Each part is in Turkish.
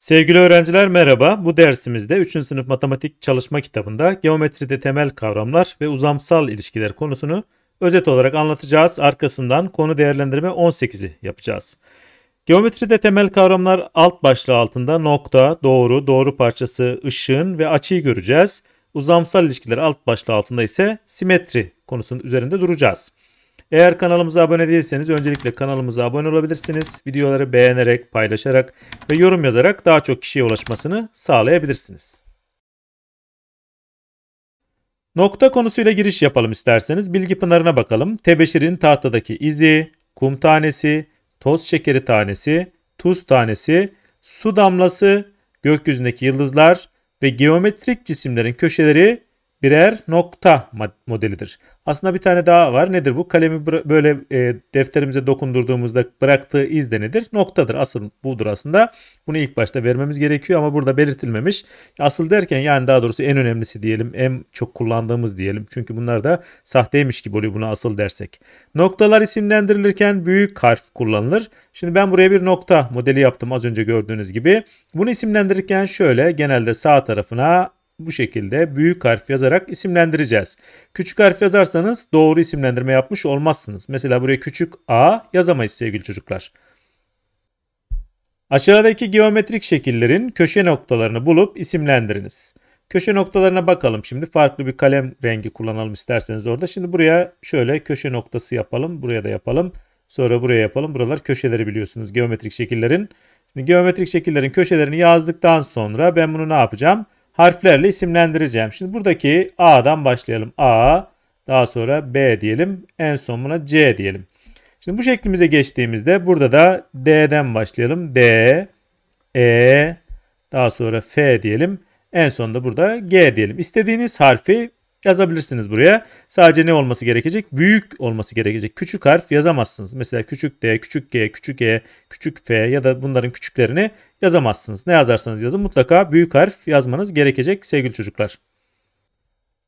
Sevgili öğrenciler merhaba. Bu dersimizde 3. sınıf matematik çalışma kitabında geometride temel kavramlar ve uzamsal ilişkiler konusunu özet olarak anlatacağız. Arkasından konu değerlendirme 18'i yapacağız. Geometride temel kavramlar alt başlığı altında nokta, doğru, doğru parçası, ışığın ve açıyı göreceğiz. Uzamsal ilişkiler alt başlığı altında ise simetri konusunun üzerinde duracağız. Eğer kanalımıza abone değilseniz öncelikle kanalımıza abone olabilirsiniz. Videoları beğenerek, paylaşarak ve yorum yazarak daha çok kişiye ulaşmasını sağlayabilirsiniz. Nokta konusuyla giriş yapalım isterseniz. Bilgi pınarına bakalım. Tebeşirin tahtadaki izi, kum tanesi, toz şekeri tanesi, tuz tanesi, su damlası, gökyüzündeki yıldızlar ve geometrik cisimlerin köşeleri birer nokta modelidir. Aslında bir tane daha var. Nedir bu? Kalemi böyle e, defterimize dokundurduğumuzda bıraktığı iz de nedir? Noktadır. Asıl budur aslında. Bunu ilk başta vermemiz gerekiyor ama burada belirtilmemiş. Asıl derken yani daha doğrusu en önemlisi diyelim. En çok kullandığımız diyelim. Çünkü bunlar da sahteymiş gibi oluyor buna asıl dersek. Noktalar isimlendirilirken büyük harf kullanılır. Şimdi ben buraya bir nokta modeli yaptım az önce gördüğünüz gibi. Bunu isimlendirirken şöyle genelde sağ tarafına bu şekilde büyük harf yazarak isimlendireceğiz. Küçük harf yazarsanız doğru isimlendirme yapmış olmazsınız. Mesela buraya küçük a yazamayız sevgili çocuklar. Aşağıdaki geometrik şekillerin köşe noktalarını bulup isimlendiriniz. Köşe noktalarına bakalım şimdi. Farklı bir kalem rengi kullanalım isterseniz orada. Şimdi buraya şöyle köşe noktası yapalım. Buraya da yapalım. Sonra buraya yapalım. Buralar köşeleri biliyorsunuz geometrik şekillerin. Şimdi geometrik şekillerin köşelerini yazdıktan sonra ben bunu ne yapacağım? harflerle isimlendireceğim. Şimdi buradaki A'dan başlayalım. A, daha sonra B diyelim. En son buna C diyelim. Şimdi bu şeklimize geçtiğimizde burada da D'den başlayalım. D, E, daha sonra F diyelim. En sonunda burada G diyelim. İstediğiniz harfi yazabilirsiniz buraya. Sadece ne olması gerekecek? Büyük olması gerekecek. Küçük harf yazamazsınız. Mesela küçük d, küçük g, küçük e, küçük f ya da bunların küçüklerini yazamazsınız. Ne yazarsanız yazın mutlaka büyük harf yazmanız gerekecek sevgili çocuklar.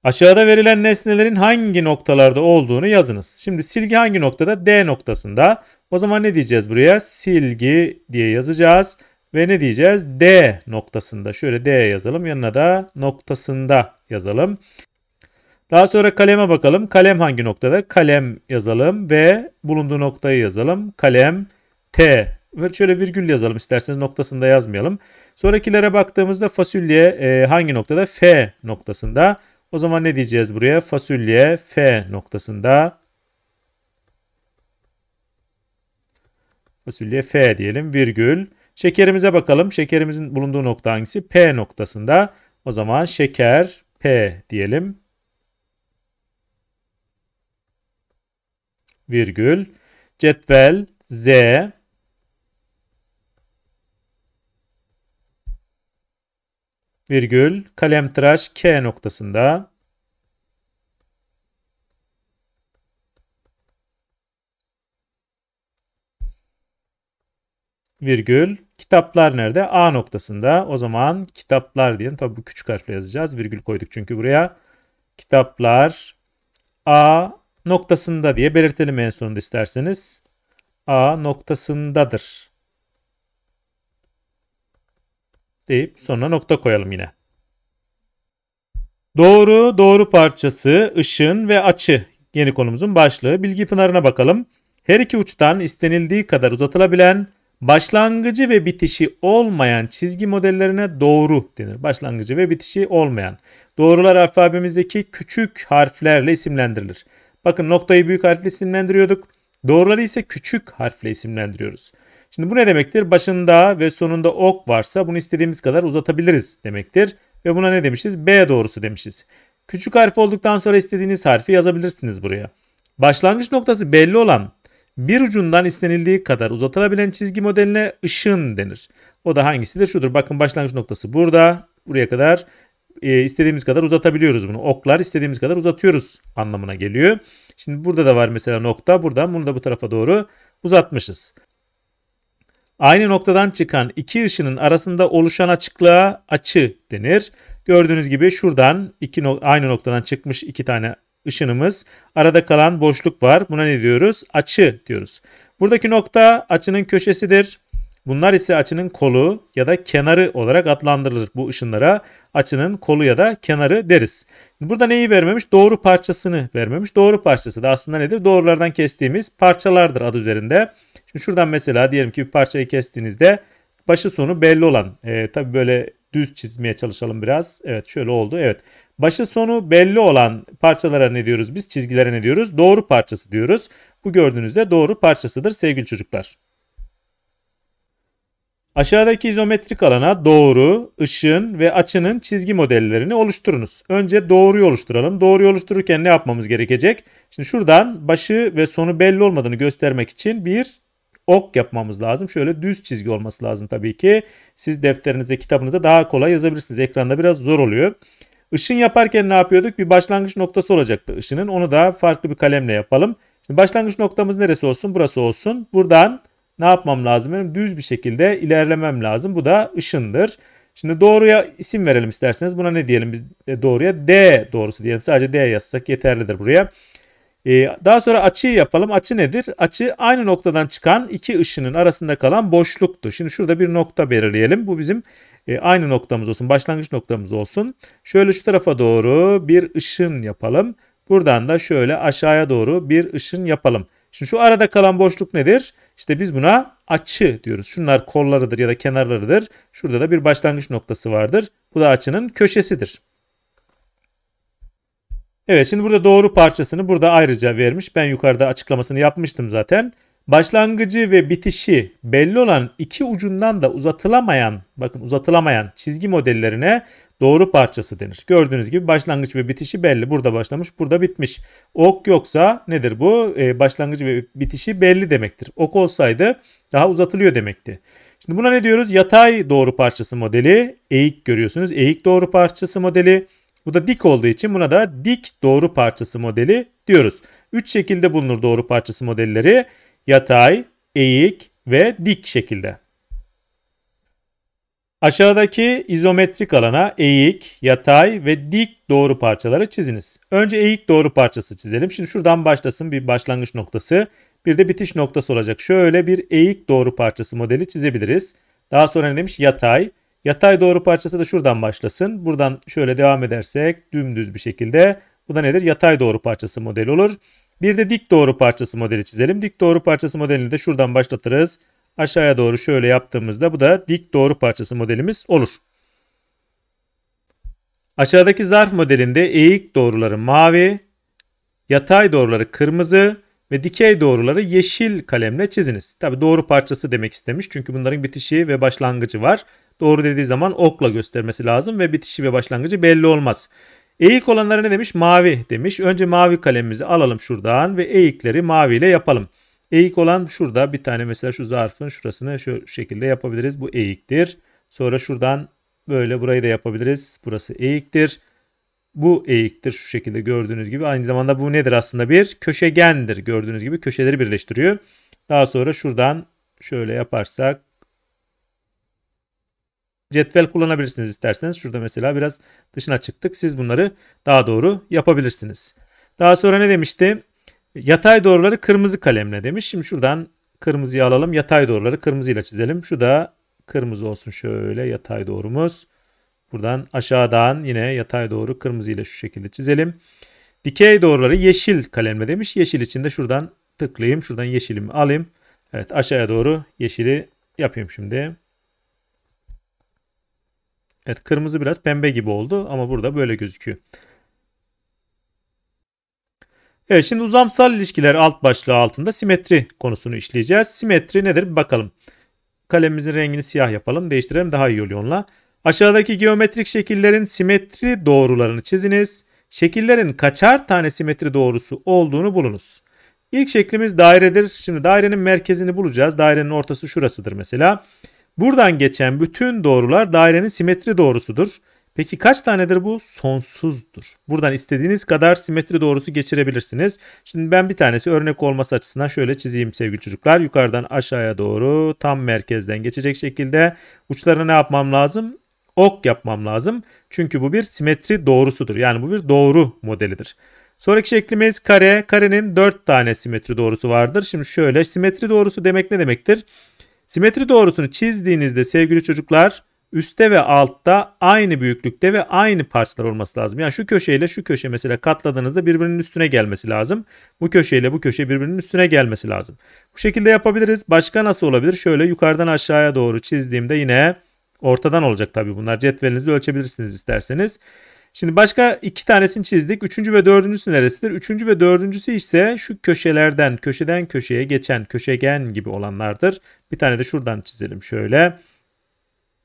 Aşağıda verilen nesnelerin hangi noktalarda olduğunu yazınız. Şimdi silgi hangi noktada? D noktasında. O zaman ne diyeceğiz buraya? Silgi diye yazacağız. Ve ne diyeceğiz? D noktasında. Şöyle D yazalım. Yanına da noktasında yazalım. Daha sonra kaleme bakalım. Kalem hangi noktada? Kalem yazalım ve bulunduğu noktayı yazalım. Kalem T. Şöyle virgül yazalım isterseniz noktasında yazmayalım. Sonrakilere baktığımızda fasulye e, hangi noktada? F noktasında. O zaman ne diyeceğiz buraya? Fasulye F noktasında. Fasulye F diyelim virgül. Şekerimize bakalım. Şekerimizin bulunduğu nokta hangisi? P noktasında. O zaman şeker P diyelim. virgül cetvel z virgül kalemtıraş k noktasında virgül kitaplar nerede? A noktasında. O zaman kitaplar diyelim. Tabii bu küçük harfle yazacağız. Virgül koyduk çünkü buraya. Kitaplar A noktasında diye belirtelim en sonunda isterseniz. A noktasındadır deyip sonuna nokta koyalım yine. Doğru, doğru parçası, ışın ve açı yeni konumuzun başlığı. Bilgi pınarına bakalım. Her iki uçtan istenildiği kadar uzatılabilen, başlangıcı ve bitişi olmayan çizgi modellerine doğru denir. Başlangıcı ve bitişi olmayan. Doğrular alfabemizdeki küçük harflerle isimlendirilir. Bakın noktayı büyük harfle isimlendiriyorduk. Doğruları ise küçük harfle isimlendiriyoruz. Şimdi bu ne demektir? Başında ve sonunda ok varsa bunu istediğimiz kadar uzatabiliriz demektir. Ve buna ne demişiz? B doğrusu demişiz. Küçük harf olduktan sonra istediğiniz harfi yazabilirsiniz buraya. Başlangıç noktası belli olan bir ucundan istenildiği kadar uzatılabilen çizgi modeline ışın denir. O da hangisidir şudur. Bakın başlangıç noktası burada. Buraya kadar e, istediğimiz kadar uzatabiliyoruz bunu. Oklar istediğimiz kadar uzatıyoruz anlamına geliyor. Şimdi burada da var mesela nokta. Buradan bunu da bu tarafa doğru uzatmışız. Aynı noktadan çıkan iki ışının arasında oluşan açıklığa açı denir. Gördüğünüz gibi şuradan iki no aynı noktadan çıkmış iki tane ışınımız. Arada kalan boşluk var. Buna ne diyoruz? Açı diyoruz. Buradaki nokta açının köşesidir. Bunlar ise açının kolu ya da kenarı olarak adlandırılır. Bu ışınlara açının kolu ya da kenarı deriz. Burada neyi vermemiş? Doğru parçasını vermemiş. Doğru parçası da aslında nedir? Doğrulardan kestiğimiz parçalardır adı üzerinde. Şimdi şuradan mesela diyelim ki bir parçayı kestiğinizde başı sonu belli olan. E, tabii böyle düz çizmeye çalışalım biraz. Evet şöyle oldu. Evet. Başı sonu belli olan parçalara ne diyoruz? Biz çizgilere ne diyoruz? Doğru parçası diyoruz. Bu gördüğünüzde doğru parçasıdır sevgili çocuklar. Aşağıdaki izometrik alana doğru, ışın ve açının çizgi modellerini oluşturunuz. Önce doğruyu oluşturalım. Doğruyu oluştururken ne yapmamız gerekecek? Şimdi şuradan başı ve sonu belli olmadığını göstermek için bir ok yapmamız lazım. Şöyle düz çizgi olması lazım tabii ki. Siz defterinize, kitabınıza daha kolay yazabilirsiniz. Ekranda biraz zor oluyor. Işın yaparken ne yapıyorduk? Bir başlangıç noktası olacaktı ışının. Onu da farklı bir kalemle yapalım. Şimdi başlangıç noktamız neresi olsun? Burası olsun. Buradan ne yapmam lazım? Benim düz bir şekilde ilerlemem lazım. Bu da ışındır. Şimdi doğruya isim verelim isterseniz. Buna ne diyelim biz doğruya? D doğrusu diyelim. Sadece D yazsak yeterlidir buraya. Ee, daha sonra açıyı yapalım. Açı nedir? Açı aynı noktadan çıkan iki ışının arasında kalan boşluktu. Şimdi şurada bir nokta belirleyelim. Bu bizim e, aynı noktamız olsun. Başlangıç noktamız olsun. Şöyle şu tarafa doğru bir ışın yapalım. Buradan da şöyle aşağıya doğru bir ışın yapalım. Şimdi şu arada kalan boşluk nedir? İşte biz buna açı diyoruz. Şunlar kollarıdır ya da kenarlarıdır. Şurada da bir başlangıç noktası vardır. Bu da açının köşesidir. Evet şimdi burada doğru parçasını burada ayrıca vermiş. Ben yukarıda açıklamasını yapmıştım zaten. Başlangıcı ve bitişi belli olan iki ucundan da uzatılamayan, bakın uzatılamayan çizgi modellerine doğru parçası denir. Gördüğünüz gibi başlangıç ve bitişi belli. Burada başlamış, burada bitmiş. Ok yoksa nedir bu? E, ee, başlangıcı ve bitişi belli demektir. Ok olsaydı daha uzatılıyor demekti. Şimdi buna ne diyoruz? Yatay doğru parçası modeli. Eğik görüyorsunuz. Eğik doğru parçası modeli. Bu da dik olduğu için buna da dik doğru parçası modeli diyoruz. Üç şekilde bulunur doğru parçası modelleri. Yatay, eğik ve dik şekilde. Aşağıdaki izometrik alana eğik, yatay ve dik doğru parçaları çiziniz. Önce eğik doğru parçası çizelim. Şimdi şuradan başlasın bir başlangıç noktası. Bir de bitiş noktası olacak. Şöyle bir eğik doğru parçası modeli çizebiliriz. Daha sonra ne demiş? Yatay. Yatay doğru parçası da şuradan başlasın. Buradan şöyle devam edersek dümdüz bir şekilde. Bu da nedir? Yatay doğru parçası modeli olur. Bir de dik doğru parçası modeli çizelim. Dik doğru parçası modelini de şuradan başlatırız aşağıya doğru şöyle yaptığımızda bu da dik doğru parçası modelimiz olur. Aşağıdaki zarf modelinde eğik doğruları mavi, yatay doğruları kırmızı ve dikey doğruları yeşil kalemle çiziniz. Tabi doğru parçası demek istemiş çünkü bunların bitişi ve başlangıcı var. Doğru dediği zaman okla göstermesi lazım ve bitişi ve başlangıcı belli olmaz. Eğik olanları ne demiş? Mavi demiş. Önce mavi kalemimizi alalım şuradan ve eğikleri maviyle yapalım. Eğik olan şurada bir tane mesela şu zarfın şurasını şu şekilde yapabiliriz. Bu eğiktir. Sonra şuradan böyle burayı da yapabiliriz. Burası eğiktir. Bu eğiktir şu şekilde gördüğünüz gibi. Aynı zamanda bu nedir aslında? Bir köşegendir. Gördüğünüz gibi köşeleri birleştiriyor. Daha sonra şuradan şöyle yaparsak cetvel kullanabilirsiniz isterseniz. Şurada mesela biraz dışına çıktık. Siz bunları daha doğru yapabilirsiniz. Daha sonra ne demiştim? Yatay doğruları kırmızı kalemle demiş. Şimdi şuradan kırmızıyı alalım. Yatay doğruları kırmızıyla çizelim. Şu da kırmızı olsun şöyle yatay doğrumuz. Buradan aşağıdan yine yatay doğru kırmızıyla şu şekilde çizelim. Dikey doğruları yeşil kalemle demiş. Yeşil için de şuradan tıklayayım. Şuradan yeşilimi alayım. Evet aşağıya doğru yeşili yapayım şimdi. Evet kırmızı biraz pembe gibi oldu ama burada böyle gözüküyor. Evet şimdi uzamsal ilişkiler alt başlığı altında simetri konusunu işleyeceğiz. Simetri nedir bir bakalım. Kalemimizin rengini siyah yapalım değiştirelim daha iyi oluyor onunla. Aşağıdaki geometrik şekillerin simetri doğrularını çiziniz. Şekillerin kaçar tane simetri doğrusu olduğunu bulunuz. İlk şeklimiz dairedir. Şimdi dairenin merkezini bulacağız. Dairenin ortası şurasıdır mesela. Buradan geçen bütün doğrular dairenin simetri doğrusudur. Peki kaç tanedir bu? Sonsuzdur. Buradan istediğiniz kadar simetri doğrusu geçirebilirsiniz. Şimdi ben bir tanesi örnek olması açısından şöyle çizeyim sevgili çocuklar. Yukarıdan aşağıya doğru tam merkezden geçecek şekilde uçlarına ne yapmam lazım? Ok yapmam lazım. Çünkü bu bir simetri doğrusudur. Yani bu bir doğru modelidir. Sonraki şeklimiz kare. Karenin 4 tane simetri doğrusu vardır. Şimdi şöyle simetri doğrusu demek ne demektir? Simetri doğrusunu çizdiğinizde sevgili çocuklar üstte ve altta aynı büyüklükte ve aynı parçalar olması lazım. Yani şu köşeyle şu köşe mesela katladığınızda birbirinin üstüne gelmesi lazım. Bu köşeyle bu köşe birbirinin üstüne gelmesi lazım. Bu şekilde yapabiliriz. Başka nasıl olabilir? Şöyle yukarıdan aşağıya doğru çizdiğimde yine ortadan olacak tabii bunlar. cetvelinizi ölçebilirsiniz isterseniz. Şimdi başka iki tanesini çizdik. Üçüncü ve dördüncüsü neresidir? Üçüncü ve dördüncüsü ise şu köşelerden, köşeden köşeye geçen, köşegen gibi olanlardır. Bir tane de şuradan çizelim şöyle. Şöyle.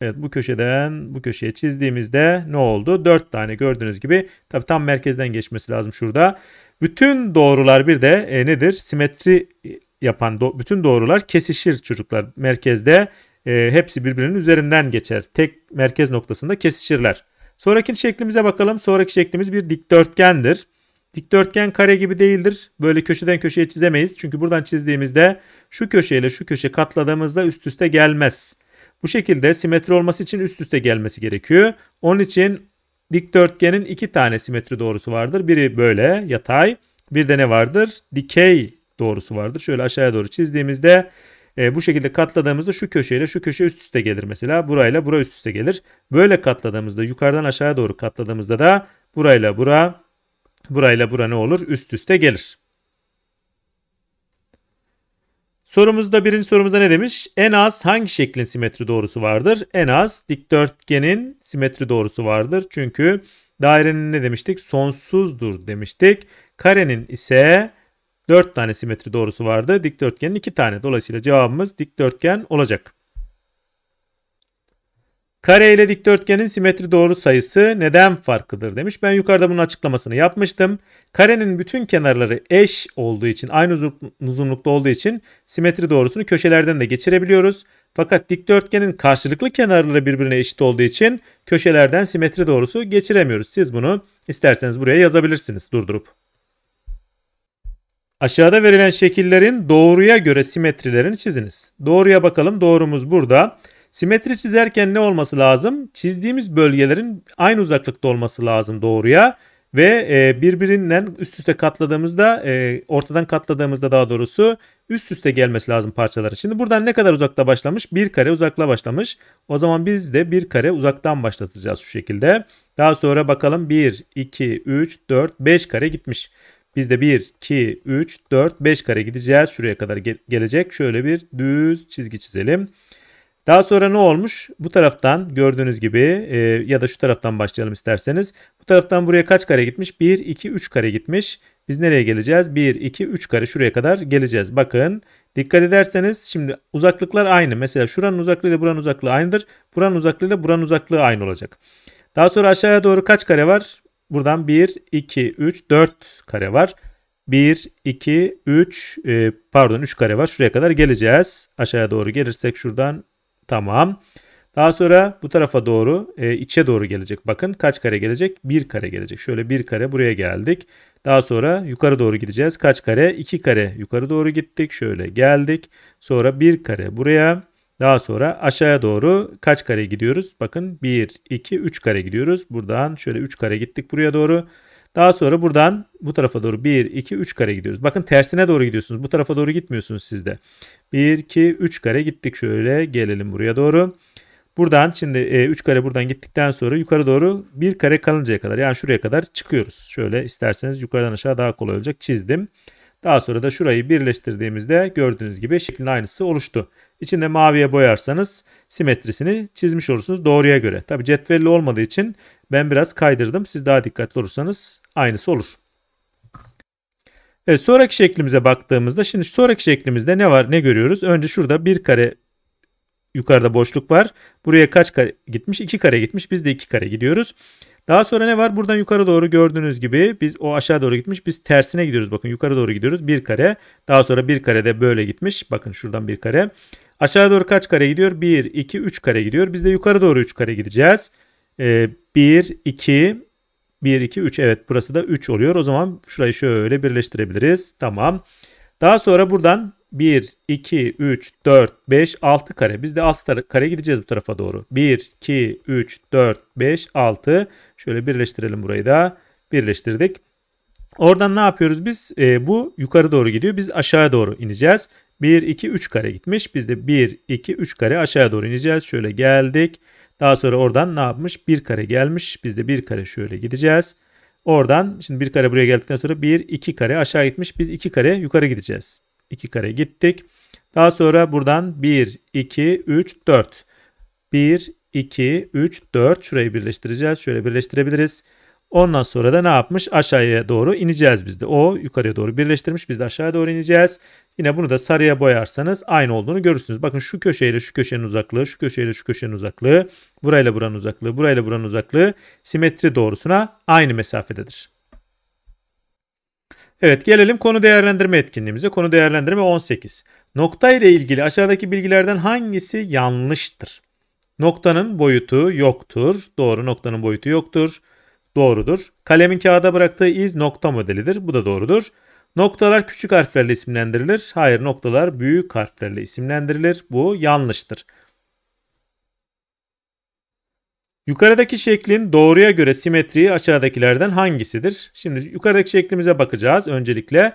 Evet bu köşeden bu köşeye çizdiğimizde ne oldu? 4 tane gördüğünüz gibi tabi tam merkezden geçmesi lazım şurada. Bütün doğrular bir de e, nedir? Simetri e, yapan do bütün doğrular kesişir çocuklar merkezde. E, hepsi birbirinin üzerinden geçer. Tek merkez noktasında kesişirler. Sonraki şeklimize bakalım. Sonraki şeklimiz bir dikdörtgendir. Dikdörtgen kare gibi değildir. Böyle köşeden köşeye çizemeyiz. Çünkü buradan çizdiğimizde şu köşeyle şu köşe katladığımızda üst üste gelmez. Bu şekilde simetri olması için üst üste gelmesi gerekiyor. Onun için dikdörtgenin iki tane simetri doğrusu vardır. Biri böyle yatay. Bir de ne vardır? Dikey doğrusu vardır. Şöyle aşağıya doğru çizdiğimizde e, bu şekilde katladığımızda şu köşeyle şu köşe üst üste gelir mesela. Burayla bura üst üste gelir. Böyle katladığımızda yukarıdan aşağıya doğru katladığımızda da burayla bura burayla bura ne olur? Üst üste gelir. Sorumuzda birinci sorumuzda ne demiş? En az hangi şeklin simetri doğrusu vardır? En az dikdörtgenin simetri doğrusu vardır. Çünkü dairenin ne demiştik? Sonsuzdur demiştik. Karenin ise 4 tane simetri doğrusu vardı. Dikdörtgenin 2 tane. Dolayısıyla cevabımız dikdörtgen olacak. Kare ile dikdörtgenin simetri doğru sayısı neden farklıdır demiş. Ben yukarıda bunun açıklamasını yapmıştım. Karenin bütün kenarları eş olduğu için, aynı uzunlukta olduğu için simetri doğrusunu köşelerden de geçirebiliyoruz. Fakat dikdörtgenin karşılıklı kenarları birbirine eşit olduğu için köşelerden simetri doğrusu geçiremiyoruz. Siz bunu isterseniz buraya yazabilirsiniz durdurup. Aşağıda verilen şekillerin doğruya göre simetrilerini çiziniz. Doğruya bakalım. Doğrumuz burada. Burada. Simetri çizerken ne olması lazım? Çizdiğimiz bölgelerin aynı uzaklıkta olması lazım doğruya ve e, birbirinden üst üste katladığımızda e, ortadan katladığımızda daha doğrusu üst üste gelmesi lazım parçaları. Şimdi buradan ne kadar uzakta başlamış? Bir kare uzakla başlamış. O zaman biz de bir kare uzaktan başlatacağız şu şekilde. Daha sonra bakalım 1, 2, 3, 4, 5 kare gitmiş. Biz de 1, 2, 3, 4, 5 kare gideceğiz. Şuraya kadar gelecek. Şöyle bir düz çizgi çizelim. Daha sonra ne olmuş? Bu taraftan gördüğünüz gibi e, ya da şu taraftan başlayalım isterseniz. Bu taraftan buraya kaç kare gitmiş? 1, 2, 3 kare gitmiş. Biz nereye geleceğiz? 1, 2, 3 kare şuraya kadar geleceğiz. Bakın dikkat ederseniz şimdi uzaklıklar aynı. Mesela şuranın uzaklığı ile buranın uzaklığı aynıdır. Buranın uzaklığı ile buranın uzaklığı aynı olacak. Daha sonra aşağıya doğru kaç kare var? Buradan 1, 2, 3, 4 kare var. 1, 2, 3 pardon 3 kare var. Şuraya kadar geleceğiz. Aşağıya doğru gelirsek şuradan Tamam. Daha sonra bu tarafa doğru e, içe doğru gelecek. Bakın kaç kare gelecek? Bir kare gelecek. Şöyle bir kare buraya geldik. Daha sonra yukarı doğru gideceğiz. Kaç kare? İki kare yukarı doğru gittik. Şöyle geldik. Sonra bir kare buraya. Daha sonra aşağıya doğru kaç kare gidiyoruz? Bakın 1, 2, 3 kare gidiyoruz. Buradan şöyle 3 kare gittik buraya doğru. Daha sonra buradan bu tarafa doğru 1, 2, 3 kare gidiyoruz. Bakın tersine doğru gidiyorsunuz. Bu tarafa doğru gitmiyorsunuz sizde. 1, 2, 3 kare gittik şöyle. Gelelim buraya doğru. Buradan şimdi 3 e, kare buradan gittikten sonra yukarı doğru 1 kare kalıncaya kadar yani şuraya kadar çıkıyoruz. Şöyle isterseniz yukarıdan aşağı daha kolay olacak çizdim. Daha sonra da şurayı birleştirdiğimizde gördüğünüz gibi şeklin aynısı oluştu. İçinde maviye boyarsanız simetrisini çizmiş olursunuz doğruya göre. Tabi cetvelli olmadığı için ben biraz kaydırdım. Siz daha dikkatli olursanız aynısı olur. E, sonraki şeklimize baktığımızda şimdi sonraki şeklimizde ne var ne görüyoruz? Önce şurada bir kare yukarıda boşluk var. Buraya kaç kare gitmiş? 2 kare gitmiş. Biz de 2 kare gidiyoruz. Daha sonra ne var? Buradan yukarı doğru gördüğünüz gibi biz o aşağı doğru gitmiş. Biz tersine gidiyoruz. Bakın yukarı doğru gidiyoruz. Bir kare. Daha sonra bir kare de böyle gitmiş. Bakın şuradan bir kare. Aşağı doğru kaç kare gidiyor? 1, 2, 3 kare gidiyor. Biz de yukarı doğru 3 kare gideceğiz. Ee, 1, 2, 1, 2, 3. Evet burası da 3 oluyor. O zaman şurayı şöyle birleştirebiliriz. Tamam. Daha sonra buradan 1, 2, 3, 4, 5, 6 kare. Biz de 6 kare gideceğiz bu tarafa doğru. 1, 2, 3, 4, 5, 6. Şöyle birleştirelim burayı da. Birleştirdik. Oradan ne yapıyoruz biz? E, bu yukarı doğru gidiyor. Biz aşağıya doğru ineceğiz. 1, 2, 3 kare gitmiş. Biz de 1, 2, 3 kare aşağıya doğru ineceğiz. Şöyle geldik. Daha sonra oradan ne yapmış? Bir kare gelmiş. Biz de bir kare şöyle gideceğiz. Oradan şimdi bir kare buraya geldikten sonra bir iki kare aşağı gitmiş. Biz iki kare yukarı gideceğiz. İki kare gittik. Daha sonra buradan bir iki üç dört bir iki üç dört şurayı birleştireceğiz. Şöyle birleştirebiliriz. Ondan sonra da ne yapmış? Aşağıya doğru ineceğiz biz de. O yukarıya doğru birleştirmiş. Biz de aşağıya doğru ineceğiz. Yine bunu da sarıya boyarsanız aynı olduğunu görürsünüz. Bakın şu köşeyle şu köşenin uzaklığı, şu köşeyle şu köşenin uzaklığı, burayla buranın uzaklığı, burayla buranın uzaklığı simetri doğrusuna aynı mesafededir. Evet gelelim konu değerlendirme etkinliğimize. Konu değerlendirme 18. Nokta ile ilgili aşağıdaki bilgilerden hangisi yanlıştır? Noktanın boyutu yoktur. Doğru noktanın boyutu yoktur. Doğrudur. Kalemin kağıda bıraktığı iz nokta modelidir. Bu da doğrudur. Noktalar küçük harflerle isimlendirilir. Hayır noktalar büyük harflerle isimlendirilir. Bu yanlıştır. Yukarıdaki şeklin doğruya göre simetriği aşağıdakilerden hangisidir? Şimdi yukarıdaki şeklimize bakacağız. Öncelikle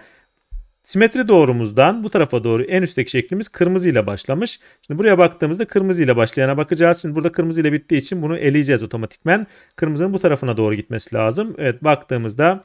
Simetri doğrumuzdan bu tarafa doğru en üstteki şeklimiz kırmızıyla başlamış. Şimdi buraya baktığımızda kırmızıyla başlayana bakacağız. Şimdi burada kırmızıyla bittiği için bunu eleyeceğiz otomatikmen. Kırmızının bu tarafına doğru gitmesi lazım. Evet baktığımızda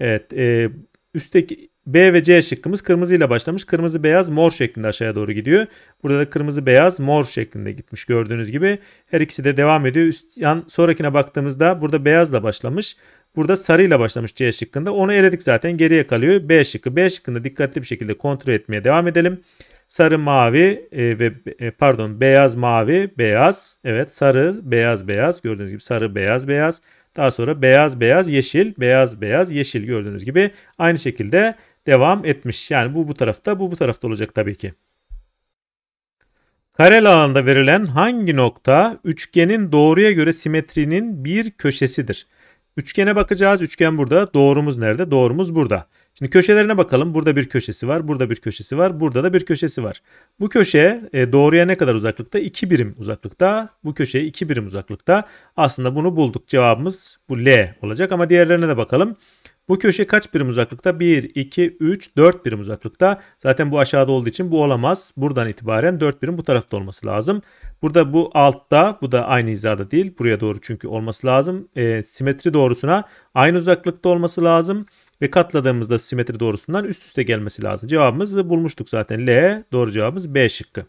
evet e, üstteki B ve C şıkkımız kırmızıyla başlamış. Kırmızı beyaz mor şeklinde aşağıya doğru gidiyor. Burada da kırmızı beyaz mor şeklinde gitmiş gördüğünüz gibi. Her ikisi de devam ediyor. Üst yan sonrakine baktığımızda burada beyazla başlamış. Burada sarıyla başlamış C şıkkında. Onu eledik zaten geriye kalıyor B şıkkı. B şıkkında dikkatli bir şekilde kontrol etmeye devam edelim. Sarı mavi e, ve e, pardon beyaz mavi beyaz. Evet sarı beyaz beyaz gördüğünüz gibi sarı beyaz beyaz. Daha sonra beyaz beyaz yeşil beyaz beyaz yeşil gördüğünüz gibi aynı şekilde devam etmiş. Yani bu bu tarafta bu bu tarafta olacak tabii ki. Karel alanda verilen hangi nokta üçgenin doğruya göre simetrinin bir köşesidir? Üçgene bakacağız. Üçgen burada. Doğrumuz nerede? Doğrumuz burada. Şimdi köşelerine bakalım. Burada bir köşesi var. Burada bir köşesi var. Burada da bir köşesi var. Bu köşe e, doğruya ne kadar uzaklıkta? 2 birim uzaklıkta. Bu köşeye 2 birim uzaklıkta. Aslında bunu bulduk. Cevabımız bu L olacak ama diğerlerine de bakalım. Bu köşe kaç birim uzaklıkta? 1, 2, 3, 4 birim uzaklıkta. Zaten bu aşağıda olduğu için bu olamaz. Buradan itibaren 4 birim bu tarafta olması lazım. Burada bu altta, bu da aynı hizada değil. Buraya doğru çünkü olması lazım. E, simetri doğrusuna aynı uzaklıkta olması lazım. Ve katladığımızda simetri doğrusundan üst üste gelmesi lazım. Cevabımızı bulmuştuk zaten. L doğru cevabımız B şıkkı.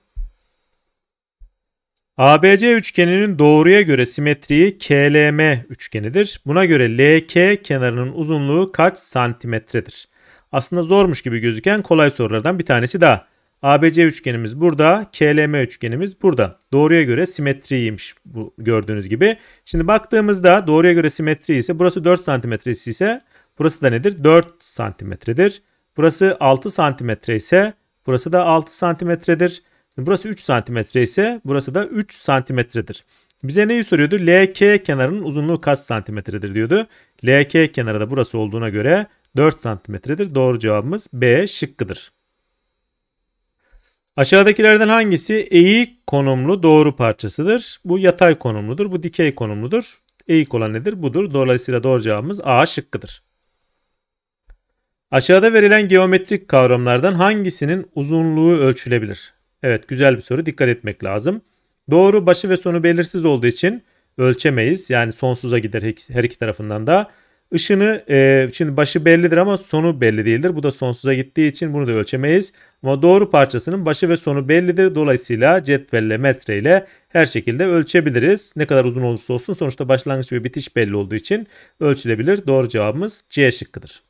ABC üçgeninin doğruya göre simetriği KLM üçgenidir. Buna göre LK kenarının uzunluğu kaç santimetredir? Aslında zormuş gibi gözüken kolay sorulardan bir tanesi daha. ABC üçgenimiz burada, KLM üçgenimiz burada. Doğruya göre simetriymiş bu gördüğünüz gibi. Şimdi baktığımızda doğruya göre simetri ise burası 4 cm ise burası da nedir? 4 cm'dir. Burası 6 cm ise burası da 6 cm'dir. Burası 3 santimetre ise burası da 3 santimetredir. Bize neyi soruyordu? LK kenarının uzunluğu kaç santimetredir diyordu. LK kenarı da burası olduğuna göre 4 santimetredir. Doğru cevabımız B şıkkıdır. Aşağıdakilerden hangisi eğik konumlu doğru parçasıdır? Bu yatay konumludur, bu dikey konumludur. Eğik olan nedir? Budur. Dolayısıyla doğru cevabımız A şıkkıdır. Aşağıda verilen geometrik kavramlardan hangisinin uzunluğu ölçülebilir? Evet güzel bir soru dikkat etmek lazım. Doğru başı ve sonu belirsiz olduğu için ölçemeyiz. Yani sonsuza gider her iki tarafından da. Işını e, şimdi başı bellidir ama sonu belli değildir. Bu da sonsuza gittiği için bunu da ölçemeyiz. Ama doğru parçasının başı ve sonu bellidir. Dolayısıyla cetvelle metreyle her şekilde ölçebiliriz. Ne kadar uzun olursa olsun sonuçta başlangıç ve bitiş belli olduğu için ölçülebilir. Doğru cevabımız C şıkkıdır.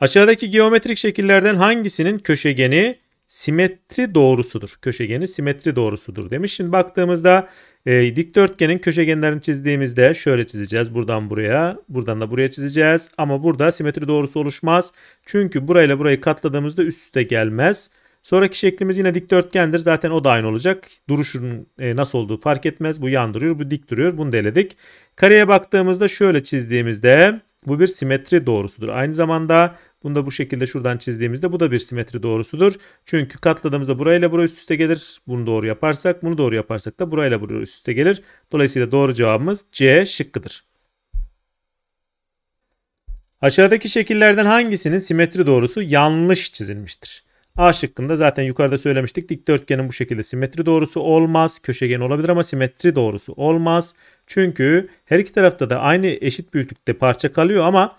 Aşağıdaki geometrik şekillerden hangisinin köşegeni simetri doğrusudur? Köşegeni simetri doğrusudur demiş. Şimdi baktığımızda e, dikdörtgenin köşegenlerini çizdiğimizde şöyle çizeceğiz. Buradan buraya, buradan da buraya çizeceğiz. Ama burada simetri doğrusu oluşmaz. Çünkü burayla burayı katladığımızda üst üste gelmez. Sonraki şeklimiz yine dikdörtgendir. Zaten o da aynı olacak. Duruşun e, nasıl olduğu fark etmez. Bu yan duruyor, bu dik duruyor. Bunu da Kareye baktığımızda şöyle çizdiğimizde bu bir simetri doğrusudur. Aynı zamanda bunu da bu şekilde şuradan çizdiğimizde bu da bir simetri doğrusudur. Çünkü katladığımızda burayla buraya üst üste gelir. Bunu doğru yaparsak bunu doğru yaparsak da burayla buraya üst üste gelir. Dolayısıyla doğru cevabımız C şıkkıdır. Aşağıdaki şekillerden hangisinin simetri doğrusu yanlış çizilmiştir? A şıkkında zaten yukarıda söylemiştik dikdörtgenin bu şekilde simetri doğrusu olmaz. Köşegen olabilir ama simetri doğrusu olmaz. Çünkü her iki tarafta da aynı eşit büyüklükte parça kalıyor ama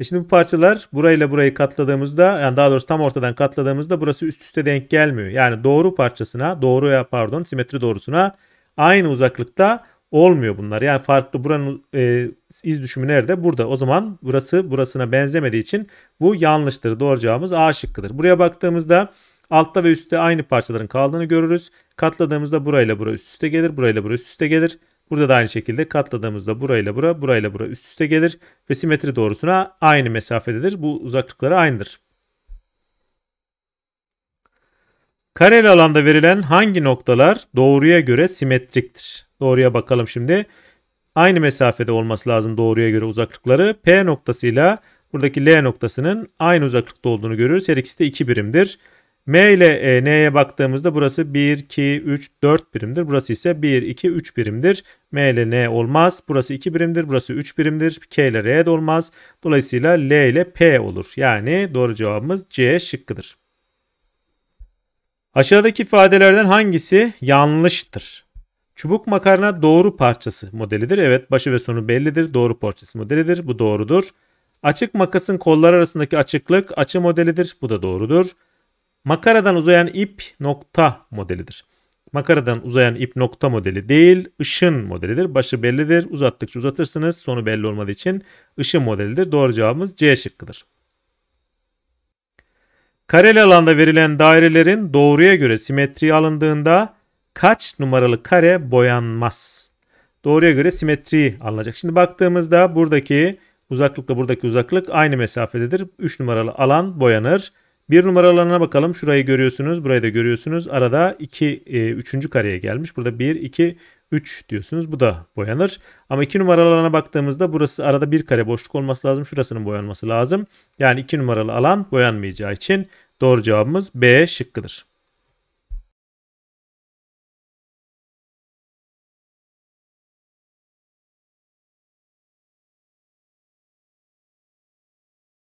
e şimdi bu parçalar burayla burayı katladığımızda yani daha doğrusu tam ortadan katladığımızda burası üst üste denk gelmiyor. Yani doğru parçasına doğruya pardon simetri doğrusuna aynı uzaklıkta olmuyor bunlar. Yani farklı buranın e, iz düşümü nerede? Burada. O zaman burası burasına benzemediği için bu yanlıştır. Doğru cevabımız A şıkkıdır. Buraya baktığımızda altta ve üstte aynı parçaların kaldığını görürüz. Katladığımızda burayla bura üst üste gelir, burayla bura üst üste gelir. Burada da aynı şekilde katladığımızda burayla bura, burayla bura üst üste gelir ve simetri doğrusuna aynı mesafededir. Bu uzaklıkları aynıdır. Kareli alanda verilen hangi noktalar doğruya göre simetriktir? Doğruya bakalım şimdi. Aynı mesafede olması lazım doğruya göre uzaklıkları. P noktasıyla buradaki L noktasının aynı uzaklıkta olduğunu görüyoruz. Her ikisi de 2 birimdir. M ile e, N'ye baktığımızda burası 1, 2, 3, 4 birimdir. Burası ise 1, 2, 3 birimdir. M ile N olmaz. Burası 2 birimdir. Burası 3 birimdir. K ile R de olmaz. Dolayısıyla L ile P olur. Yani doğru cevabımız C şıkkıdır. Aşağıdaki ifadelerden hangisi yanlıştır? Çubuk makarna doğru parçası modelidir. Evet başı ve sonu bellidir. Doğru parçası modelidir. Bu doğrudur. Açık makasın kollar arasındaki açıklık açı modelidir. Bu da doğrudur. Makaradan uzayan ip nokta modelidir. Makaradan uzayan ip nokta modeli değil, ışın modelidir. Başı bellidir. Uzattıkça uzatırsınız. Sonu belli olmadığı için ışın modelidir. Doğru cevabımız C şıkkıdır. Kareli alanda verilen dairelerin doğruya göre simetri alındığında kaç numaralı kare boyanmaz? Doğruya göre simetri alınacak. Şimdi baktığımızda buradaki uzaklıkla buradaki uzaklık aynı mesafededir. 3 numaralı alan boyanır. Bir numaralarına bakalım. Şurayı görüyorsunuz. Burayı da görüyorsunuz. Arada 2, 3. E, kareye gelmiş. Burada 1, 2, 3 diyorsunuz. Bu da boyanır. Ama 2 numaralarına baktığımızda burası arada bir kare boşluk olması lazım. Şurasının boyanması lazım. Yani 2 numaralı alan boyanmayacağı için doğru cevabımız B şıkkıdır.